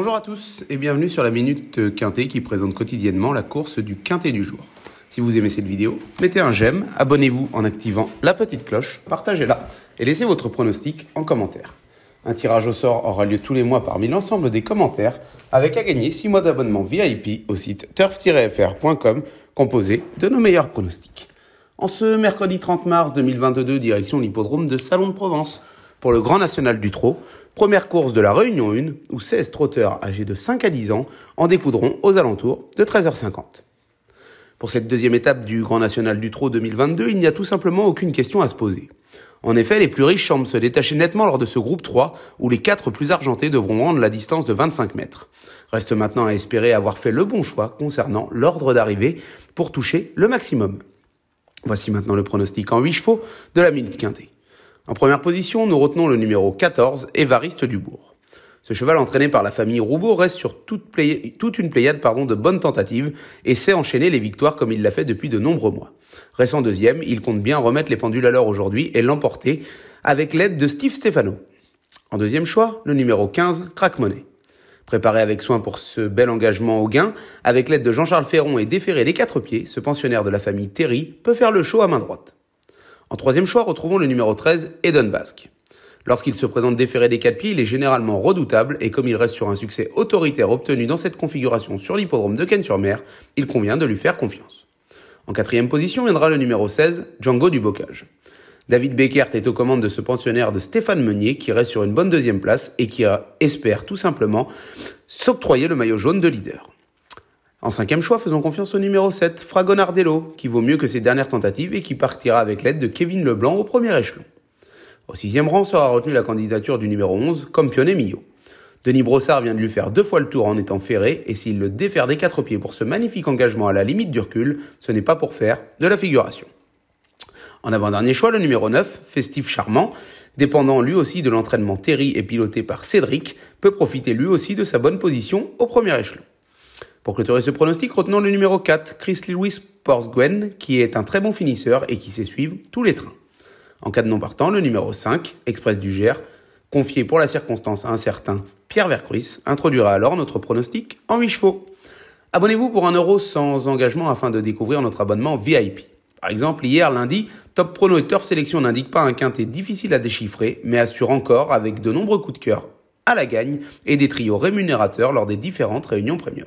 Bonjour à tous et bienvenue sur la Minute Quintet qui présente quotidiennement la course du Quintet du jour. Si vous aimez cette vidéo, mettez un j'aime, abonnez-vous en activant la petite cloche, partagez-la et laissez votre pronostic en commentaire. Un tirage au sort aura lieu tous les mois parmi l'ensemble des commentaires avec à gagner 6 mois d'abonnement VIP au site turf-fr.com composé de nos meilleurs pronostics. En ce mercredi 30 mars 2022, direction l'hippodrome de Salon de Provence pour le Grand National du Trot, Première course de la Réunion 1, où 16 trotteurs âgés de 5 à 10 ans en découdront aux alentours de 13h50. Pour cette deuxième étape du Grand National du Trot 2022, il n'y a tout simplement aucune question à se poser. En effet, les plus riches semblent se détacher nettement lors de ce groupe 3, où les 4 plus argentés devront rendre la distance de 25 mètres. Reste maintenant à espérer avoir fait le bon choix concernant l'ordre d'arrivée pour toucher le maximum. Voici maintenant le pronostic en 8 chevaux de la minute quintée. En première position, nous retenons le numéro 14, Évariste Dubourg. Ce cheval entraîné par la famille Roubaud reste sur toute, une pléiade de bonnes tentatives et sait enchaîner les victoires comme il l'a fait depuis de nombreux mois. Récent deuxième, il compte bien remettre les pendules à l'heure aujourd'hui et l'emporter avec l'aide de Steve Stefano. En deuxième choix, le numéro 15, Crack Money. Préparé avec soin pour ce bel engagement au gain, avec l'aide de Jean-Charles Ferron et déféré des quatre pieds, ce pensionnaire de la famille Terry peut faire le show à main droite. En troisième choix, retrouvons le numéro 13, Eden Basque. Lorsqu'il se présente déféré des quatre pieds, il est généralement redoutable et comme il reste sur un succès autoritaire obtenu dans cette configuration sur l'hippodrome de Ken sur mer il convient de lui faire confiance. En quatrième position viendra le numéro 16, Django du Bocage. David Beckert est aux commandes de ce pensionnaire de Stéphane Meunier qui reste sur une bonne deuxième place et qui espère tout simplement s'octroyer le maillot jaune de leader. En cinquième choix, faisons confiance au numéro 7, Fragonardello, qui vaut mieux que ses dernières tentatives et qui partira avec l'aide de Kevin Leblanc au premier échelon. Au sixième rang sera retenue la candidature du numéro 11, Campione Millot. Denis Brossard vient de lui faire deux fois le tour en étant ferré, et s'il le défère des quatre pieds pour ce magnifique engagement à la limite du recul, ce n'est pas pour faire de la figuration. En avant-dernier choix, le numéro 9, Festif Charmant, dépendant lui aussi de l'entraînement Terry et piloté par Cédric, peut profiter lui aussi de sa bonne position au premier échelon. Pour clôturer ce pronostic, retenons le numéro 4, Chris Lewis gwen qui est un très bon finisseur et qui sait suivre tous les trains. En cas de non partant, le numéro 5, Express du confié pour la circonstance à un certain Pierre Vercruis, introduira alors notre pronostic en 8 chevaux. Abonnez-vous pour 1 euro sans engagement afin de découvrir notre abonnement VIP. Par exemple, hier lundi, Top Prono et Turf Sélection n'indiquent pas un quintet difficile à déchiffrer, mais assure encore avec de nombreux coups de cœur à la gagne et des trios rémunérateurs lors des différentes réunions premium.